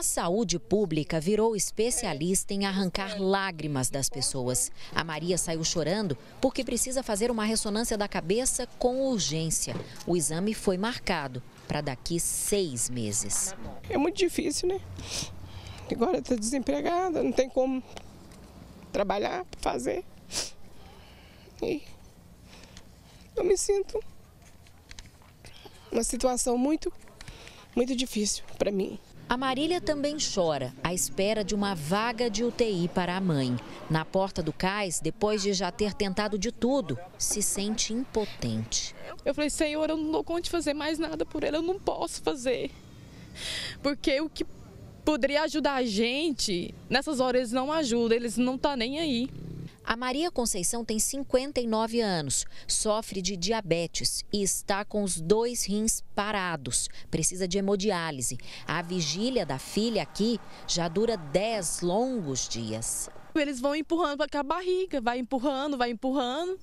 A saúde pública virou especialista em arrancar lágrimas das pessoas. A Maria saiu chorando porque precisa fazer uma ressonância da cabeça com urgência. O exame foi marcado para daqui seis meses. É muito difícil, né? Agora está desempregada, não tem como trabalhar, fazer. E eu me sinto uma situação muito, muito difícil para mim. A Marília também chora, à espera de uma vaga de UTI para a mãe. Na porta do cais, depois de já ter tentado de tudo, se sente impotente. Eu falei, Senhor, eu não dou conta de fazer mais nada por ela, eu não posso fazer. Porque o que poderia ajudar a gente, nessas horas eles não ajudam, eles não estão tá nem aí. A Maria Conceição tem 59 anos, sofre de diabetes e está com os dois rins parados. Precisa de hemodiálise. A vigília da filha aqui já dura 10 longos dias. Eles vão empurrando para a barriga, vai empurrando, vai empurrando,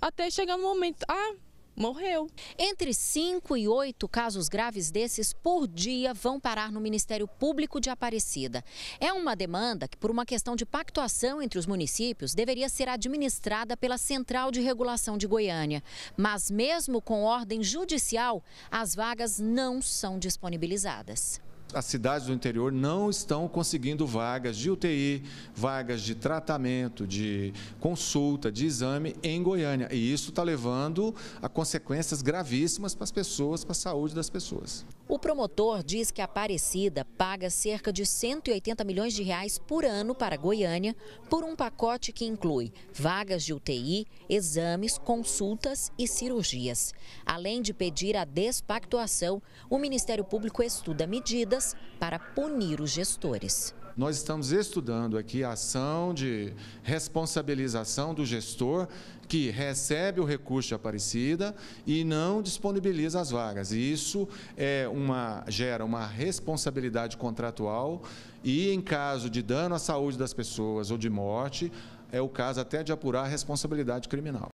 até chegar no momento, ah, morreu. Entre 5 e 8 casos graves desses por dia vão parar no Ministério Público de Aparecida. É uma demanda que, por uma questão de pactuação entre os municípios, deveria ser administrada pela Central de Regulação de Goiânia. Mas, mesmo com ordem judicial, as vagas não são disponibilizadas as cidades do interior não estão conseguindo vagas de UTI, vagas de tratamento, de consulta, de exame em Goiânia. E isso está levando a consequências gravíssimas para as pessoas, para a saúde das pessoas. O promotor diz que a Aparecida paga cerca de 180 milhões de reais por ano para Goiânia por um pacote que inclui vagas de UTI, exames, consultas e cirurgias. Além de pedir a despactuação, o Ministério Público estuda medidas medidas para punir os gestores. Nós estamos estudando aqui a ação de responsabilização do gestor que recebe o recurso de Aparecida e não disponibiliza as vagas. E isso é uma, gera uma responsabilidade contratual e, em caso de dano à saúde das pessoas ou de morte, é o caso até de apurar a responsabilidade criminal.